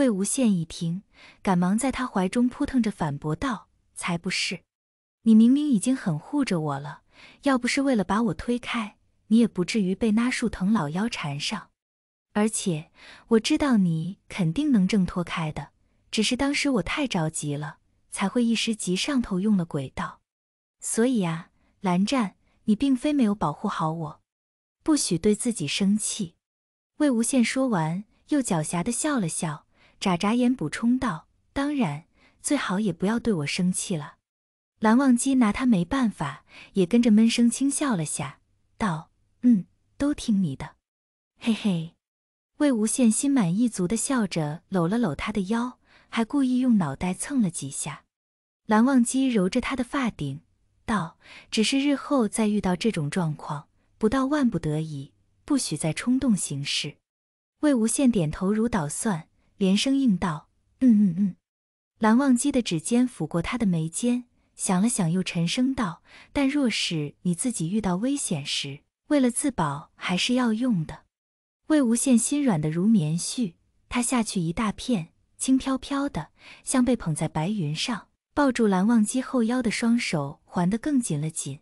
魏无羡一听，赶忙在他怀中扑腾着反驳道：“才不是！你明明已经很护着我了，要不是为了把我推开，你也不至于被那树藤老妖缠上。而且我知道你肯定能挣脱开的，只是当时我太着急了，才会一时急上头用了诡道。所以呀，蓝湛，你并非没有保护好我，不许对自己生气。”魏无羡说完，又狡黠地笑了笑。眨眨眼，补充道：“当然，最好也不要对我生气了。”蓝忘机拿他没办法，也跟着闷声轻笑了下，道：“嗯，都听你的。”嘿嘿，魏无羡心满意足的笑着，搂了搂他的腰，还故意用脑袋蹭了几下。蓝忘机揉着他的发顶，道：“只是日后再遇到这种状况，不到万不得已，不许再冲动行事。”魏无羡点头如捣蒜。连声应道：“嗯嗯嗯。”蓝忘机的指尖抚过他的眉间，想了想，又沉声道：“但若是你自己遇到危险时，为了自保，还是要用的。”魏无羡心软的如棉絮，他下去一大片，轻飘飘的，像被捧在白云上，抱住蓝忘机后腰的双手环得更紧了紧。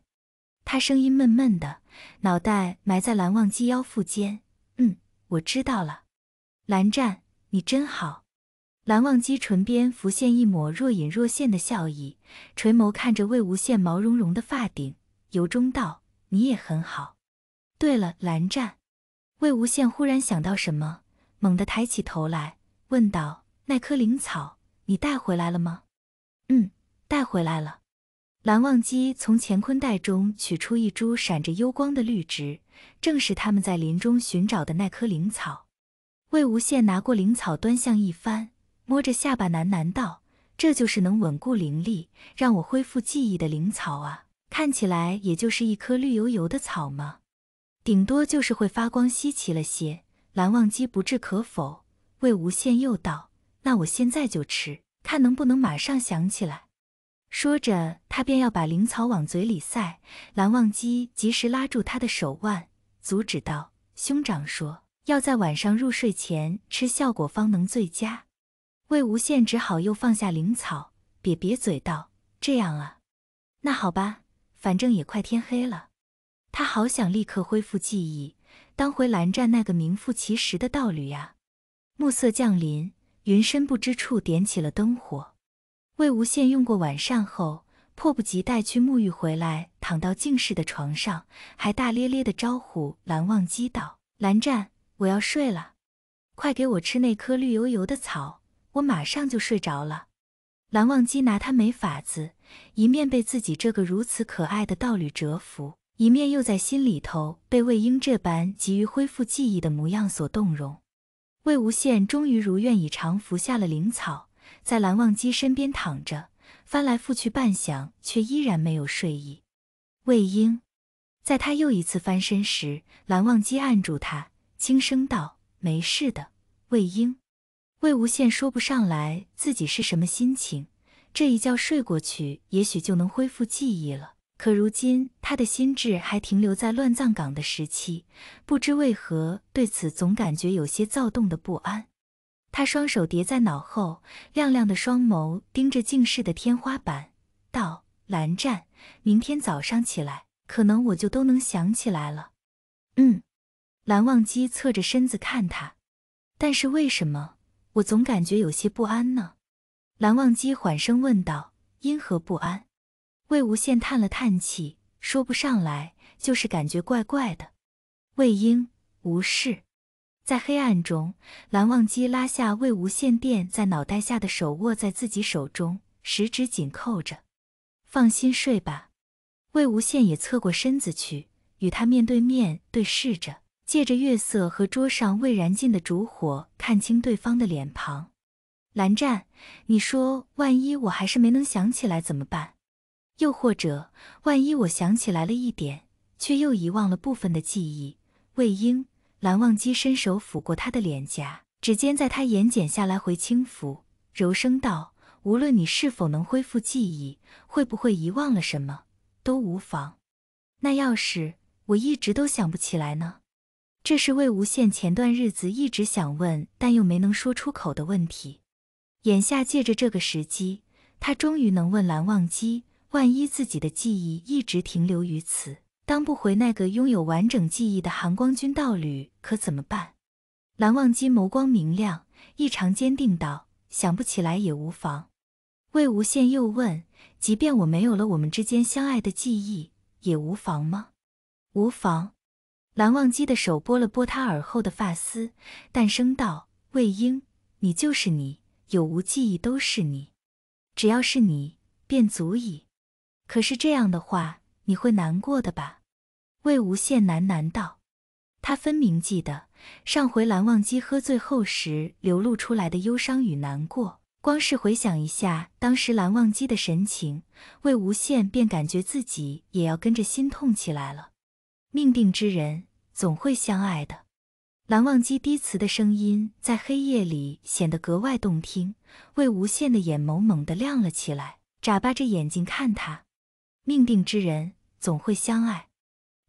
他声音闷闷的，脑袋埋在蓝忘机腰腹间：“嗯，我知道了。”蓝湛。你真好，蓝忘机唇边浮现一抹若隐若现的笑意，垂眸看着魏无羡毛茸茸的发顶，由衷道：“你也很好。”对了，蓝湛，魏无羡忽然想到什么，猛地抬起头来问道：“那颗灵草，你带回来了吗？”“嗯，带回来了。”蓝忘机从乾坤袋中取出一株闪着幽光的绿植，正是他们在林中寻找的那颗灵草。魏无羡拿过灵草，端详一番，摸着下巴喃喃道：“这就是能稳固灵力，让我恢复记忆的灵草啊！看起来也就是一颗绿油油的草嘛，顶多就是会发光，稀奇了些。”蓝忘机不置可否。魏无羡又道：“那我现在就吃，看能不能马上想起来。”说着，他便要把灵草往嘴里塞，蓝忘机及时拉住他的手腕，阻止道：“兄长说。”要在晚上入睡前吃，效果方能最佳。魏无羡只好又放下灵草，瘪瘪嘴道：“这样啊，那好吧，反正也快天黑了。”他好想立刻恢复记忆，当回蓝湛那个名副其实的道侣呀。暮色降临，云深不知处点起了灯火。魏无羡用过晚膳后，迫不及待去沐浴回来，躺到净室的床上，还大咧咧地招呼蓝忘机道：“蓝湛。”我要睡了，快给我吃那颗绿油油的草，我马上就睡着了。蓝忘机拿他没法子，一面被自己这个如此可爱的道侣折服，一面又在心里头被魏婴这般急于恢复记忆的模样所动容。魏无羡终于如愿以偿服下了灵草，在蓝忘机身边躺着，翻来覆去半晌，却依然没有睡意。魏婴，在他又一次翻身时，蓝忘机按住他。轻声道：“没事的，魏婴。”魏无羡说不上来自己是什么心情，这一觉睡过去，也许就能恢复记忆了。可如今他的心智还停留在乱葬岗的时期，不知为何对此总感觉有些躁动的不安。他双手叠在脑后，亮亮的双眸盯着静室的天花板，道：“蓝湛，明天早上起来，可能我就都能想起来了。”“嗯。”蓝忘机侧着身子看他，但是为什么我总感觉有些不安呢？蓝忘机缓声问道：“因何不安？”魏无羡叹了叹气，说不上来，就是感觉怪怪的。魏婴无事，在黑暗中，蓝忘机拉下魏无羡垫在脑袋下的手，握在自己手中，十指紧扣着。放心睡吧。魏无羡也侧过身子去，与他面对面对视着。借着月色和桌上未燃尽的烛火，看清对方的脸庞。蓝湛，你说，万一我还是没能想起来怎么办？又或者，万一我想起来了一点，却又遗忘了部分的记忆？魏婴，蓝忘机伸手抚过他的脸颊，指尖在他眼睑下来回轻抚，柔声道：“无论你是否能恢复记忆，会不会遗忘了什么，都无妨。那要是我一直都想不起来呢？”这是魏无羡前段日子一直想问，但又没能说出口的问题。眼下借着这个时机，他终于能问蓝忘机：万一自己的记忆一直停留于此，当不回那个拥有完整记忆的寒光君道侣，可怎么办？蓝忘机眸光明亮，异常坚定道：“想不起来也无妨。”魏无羡又问：“即便我没有了我们之间相爱的记忆，也无妨吗？”“无妨。”蓝忘机的手拨了拨他耳后的发丝，淡声道：“魏婴，你就是你，有无记忆都是你，只要是你便足矣。可是这样的话，你会难过的吧？”魏无羡喃喃道。他分明记得上回蓝忘机喝醉后时流露出来的忧伤与难过，光是回想一下当时蓝忘机的神情，魏无羡便感觉自己也要跟着心痛起来了。命定之人。总会相爱的。蓝忘机低词的声音在黑夜里显得格外动听。魏无羡的眼眸猛地亮了起来，眨巴着眼睛看他。命定之人总会相爱。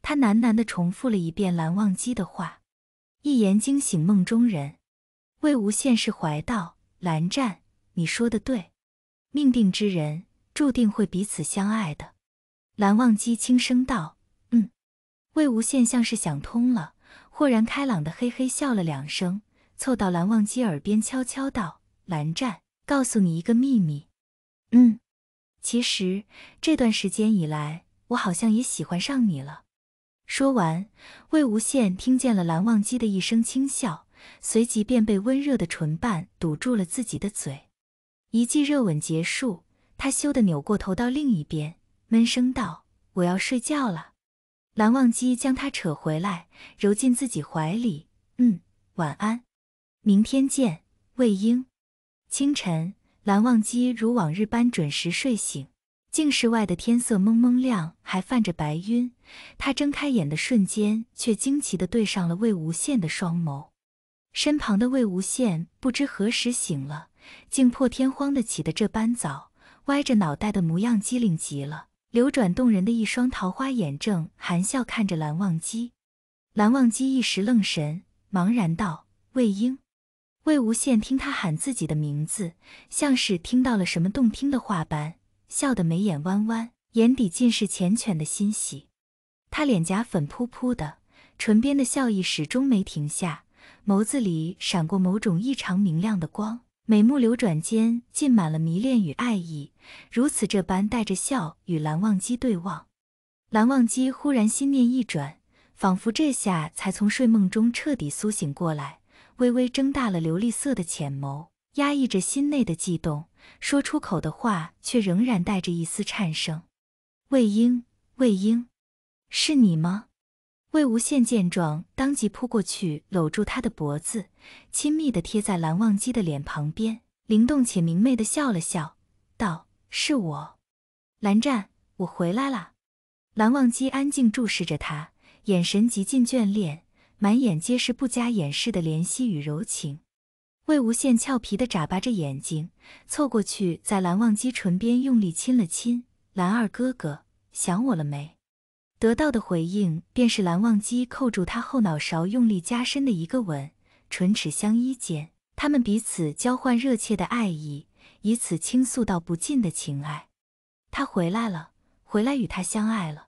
他喃喃的重复了一遍蓝忘机的话。一言惊醒梦中人。魏无羡是怀道：“蓝湛，你说的对，命定之人注定会彼此相爱的。”蓝忘机轻声道。魏无羡像是想通了，豁然开朗的嘿嘿笑了两声，凑到蓝忘机耳边悄悄道：“蓝湛，告诉你一个秘密，嗯，其实这段时间以来，我好像也喜欢上你了。”说完，魏无羡听见了蓝忘机的一声轻笑，随即便被温热的唇瓣堵住了自己的嘴。一记热吻结束，他羞得扭过头到另一边，闷声道：“我要睡觉了。”蓝忘机将他扯回来，揉进自己怀里。嗯，晚安，明天见，魏婴。清晨，蓝忘机如往日般准时睡醒，竟室外的天色蒙蒙亮，还泛着白晕。他睁开眼的瞬间，却惊奇地对上了魏无羡的双眸。身旁的魏无羡不知何时醒了，竟破天荒的起得这般早，歪着脑袋的模样机灵极了。流转动人的一双桃花眼正含笑看着蓝忘机，蓝忘机一时愣神，茫然道：“魏婴。”魏无羡听他喊自己的名字，像是听到了什么动听的话般，笑得眉眼弯弯，眼底尽是缱绻的欣喜。他脸颊粉扑扑的，唇边的笑意始终没停下，眸子里闪过某种异常明亮的光。美目流转间，浸满了迷恋与爱意，如此这般带着笑与蓝忘机对望。蓝忘机忽然心念一转，仿佛这下才从睡梦中彻底苏醒过来，微微睁大了琉璃色的浅眸，压抑着心内的悸动，说出口的话却仍然带着一丝颤声：“魏婴，魏婴，是你吗？”魏无羡见状，当即扑过去，搂住他的脖子，亲密地贴在蓝忘机的脸旁边，灵动且明媚地笑了笑，道：“是我，蓝湛，我回来啦。”蓝忘机安静注视着他，眼神极尽眷恋，满眼皆是不加掩饰的怜惜与柔情。魏无羡俏皮地眨巴着眼睛，凑过去，在蓝忘机唇边用力亲了亲：“蓝二哥哥，想我了没？”得到的回应便是蓝忘机扣住他后脑勺，用力加深的一个吻，唇齿相依间，他们彼此交换热切的爱意，以此倾诉到不尽的情爱。他回来了，回来与他相爱了。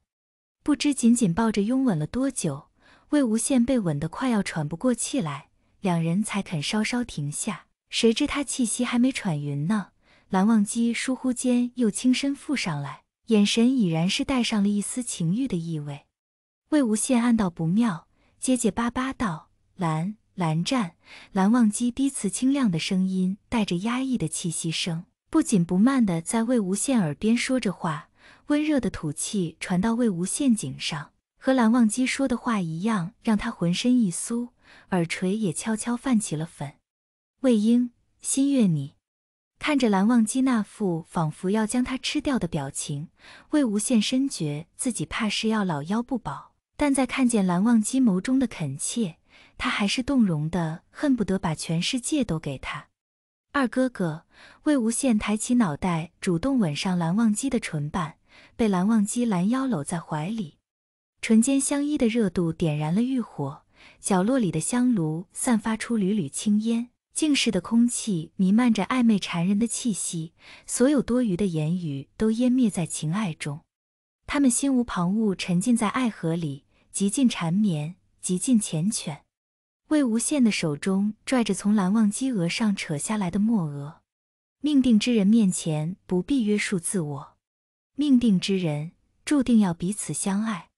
不知紧紧抱着拥吻了多久，魏无羡被吻得快要喘不过气来，两人才肯稍稍停下。谁知他气息还没喘匀呢，蓝忘机疏忽间又轻身附上来。眼神已然是带上了一丝情欲的意味，魏无羡暗道不妙，结结巴巴道：“蓝蓝湛蓝忘机。”低磁清亮的声音带着压抑的气息声，不紧不慢的在魏无羡耳边说着话，温热的吐气传到魏无羡颈上，和蓝忘机说的话一样，让他浑身一酥，耳垂也悄悄泛起了粉。魏婴，心悦你。看着蓝忘机那副仿佛要将他吃掉的表情，魏无羡深觉自己怕是要老腰不保。但在看见蓝忘机眸中的恳切，他还是动容的，恨不得把全世界都给他。二哥哥，魏无羡抬起脑袋，主动吻上蓝忘机的唇瓣，被蓝忘机拦腰搂在怀里，唇间相依的热度点燃了欲火，角落里的香炉散发出缕缕青烟。静室的空气弥漫着暧昧缠人的气息，所有多余的言语都湮灭在情爱中。他们心无旁骛，沉浸在爱河里，极尽缠绵，极尽缱绻。魏无羡的手中拽着从蓝忘机额上扯下来的墨额，命定之人面前不必约束自我，命定之人注定要彼此相爱。